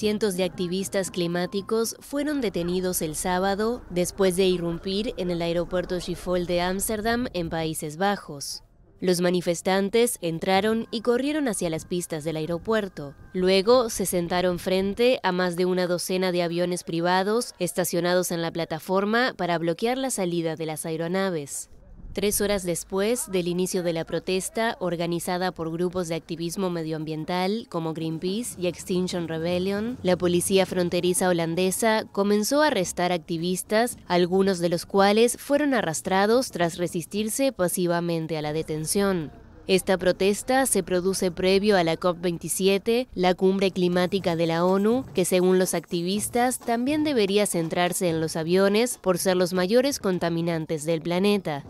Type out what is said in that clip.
Cientos de activistas climáticos fueron detenidos el sábado después de irrumpir en el aeropuerto Schiphol de Ámsterdam en Países Bajos. Los manifestantes entraron y corrieron hacia las pistas del aeropuerto. Luego se sentaron frente a más de una docena de aviones privados estacionados en la plataforma para bloquear la salida de las aeronaves. Tres horas después del inicio de la protesta, organizada por grupos de activismo medioambiental como Greenpeace y Extinction Rebellion, la policía fronteriza holandesa comenzó a arrestar activistas, algunos de los cuales fueron arrastrados tras resistirse pasivamente a la detención. Esta protesta se produce previo a la COP27, la cumbre climática de la ONU, que según los activistas también debería centrarse en los aviones por ser los mayores contaminantes del planeta.